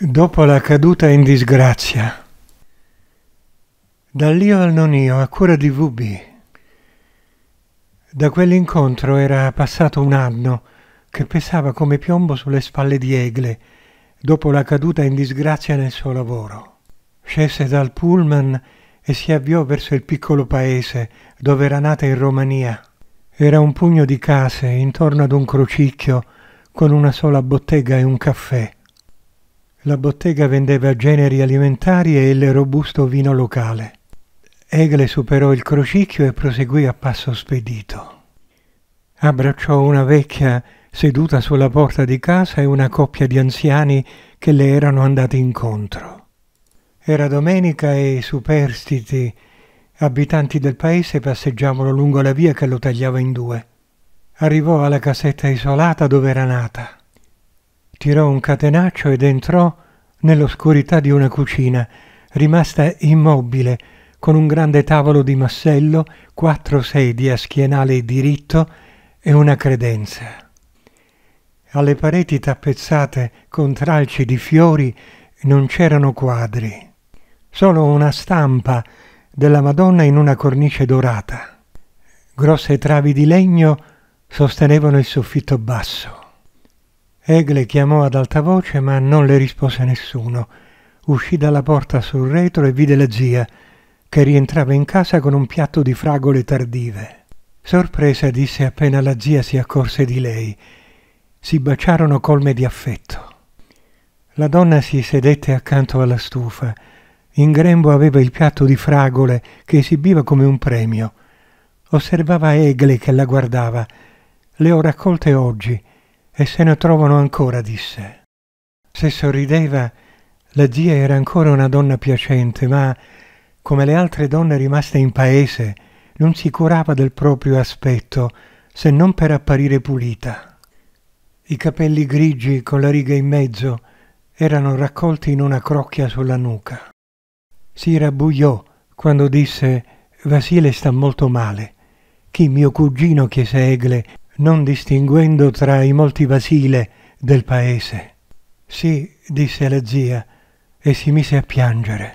Dopo la caduta in disgrazia. Dall'io al non io, a cura di Vubi. Da quell'incontro era passato un anno che pesava come piombo sulle spalle di Egle, dopo la caduta in disgrazia nel suo lavoro. Scese dal pullman e si avviò verso il piccolo paese dove era nata in Romania. Era un pugno di case intorno ad un crocicchio con una sola bottega e un caffè la bottega vendeva generi alimentari e il robusto vino locale. Egle superò il crocicchio e proseguì a passo spedito. Abbracciò una vecchia seduta sulla porta di casa e una coppia di anziani che le erano andati incontro. Era domenica e i superstiti, abitanti del paese, passeggiavano lungo la via che lo tagliava in due. Arrivò alla casetta isolata dove era nata tirò un catenaccio ed entrò nell'oscurità di una cucina, rimasta immobile, con un grande tavolo di massello, quattro sedie a schienale diritto e una credenza. Alle pareti tappezzate con tralci di fiori non c'erano quadri, solo una stampa della Madonna in una cornice dorata. Grosse travi di legno sostenevano il soffitto basso. Egle chiamò ad alta voce, ma non le rispose nessuno. Uscì dalla porta sul retro e vide la zia, che rientrava in casa con un piatto di fragole tardive. Sorpresa disse appena la zia si accorse di lei. Si baciarono colme di affetto. La donna si sedette accanto alla stufa. In grembo aveva il piatto di fragole che esibiva come un premio. Osservava Egle che la guardava. Le ho raccolte oggi e se ne trovano ancora, disse. Se sorrideva, la zia era ancora una donna piacente, ma, come le altre donne rimaste in paese, non si curava del proprio aspetto, se non per apparire pulita. I capelli grigi con la riga in mezzo erano raccolti in una crocchia sulla nuca. Si rabbuiò quando disse Vasile sta molto male. Chi mio cugino chiese Egle non distinguendo tra i molti basile del paese. Sì, disse la zia, e si mise a piangere.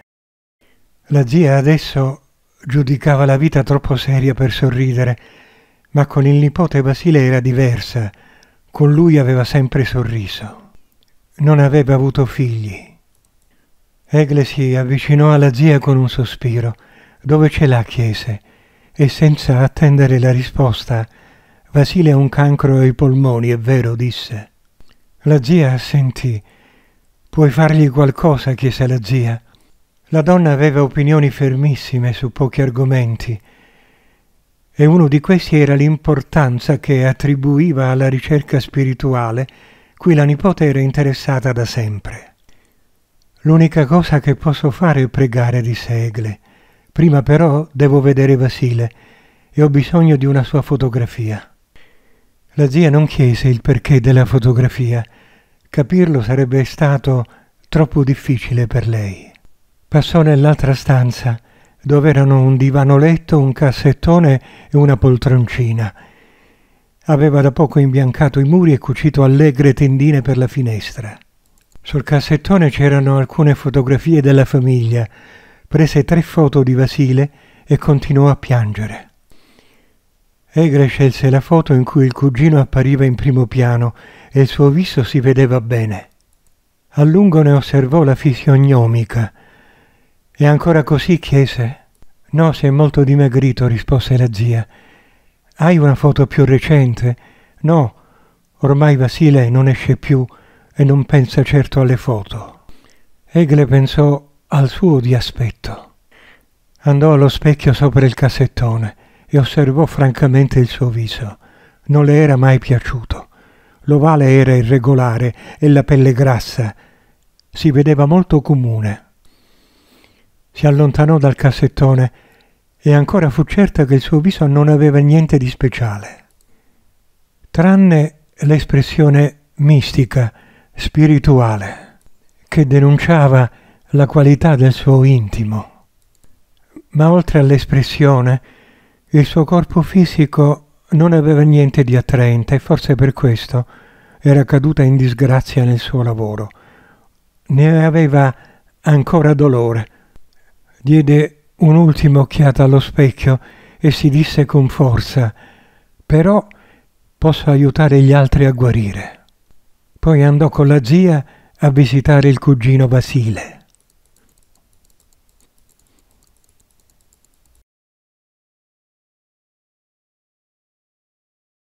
La zia adesso giudicava la vita troppo seria per sorridere, ma con il nipote Basile era diversa, con lui aveva sempre sorriso. Non aveva avuto figli. Egle si avvicinò alla zia con un sospiro. Dove ce la chiese, e senza attendere la risposta Vasile ha un cancro ai polmoni, è vero, disse. La zia assentì. Puoi fargli qualcosa? chiese la zia. La donna aveva opinioni fermissime su pochi argomenti e uno di questi era l'importanza che attribuiva alla ricerca spirituale cui la nipote era interessata da sempre. L'unica cosa che posso fare è pregare, disse Egle. Prima però devo vedere Vasile e ho bisogno di una sua fotografia. La zia non chiese il perché della fotografia. Capirlo sarebbe stato troppo difficile per lei. Passò nell'altra stanza, dove erano un divano letto, un cassettone e una poltroncina. Aveva da poco imbiancato i muri e cucito allegre tendine per la finestra. Sul cassettone c'erano alcune fotografie della famiglia. Prese tre foto di Vasile e continuò a piangere. Egre scelse la foto in cui il cugino appariva in primo piano e il suo viso si vedeva bene. A lungo ne osservò la fisionomica e ancora così chiese. No, si è molto dimagrito, rispose la zia. Hai una foto più recente? No, ormai Vasile non esce più e non pensa certo alle foto. Egle pensò al suo di aspetto. Andò allo specchio sopra il cassettone e osservò francamente il suo viso. Non le era mai piaciuto. L'ovale era irregolare e la pelle grassa. Si vedeva molto comune. Si allontanò dal cassettone e ancora fu certa che il suo viso non aveva niente di speciale. Tranne l'espressione mistica, spirituale, che denunciava la qualità del suo intimo. Ma oltre all'espressione, il suo corpo fisico non aveva niente di attraente e forse per questo era caduta in disgrazia nel suo lavoro. Ne aveva ancora dolore. Diede un'ultima occhiata allo specchio e si disse con forza però posso aiutare gli altri a guarire. Poi andò con la zia a visitare il cugino Basile.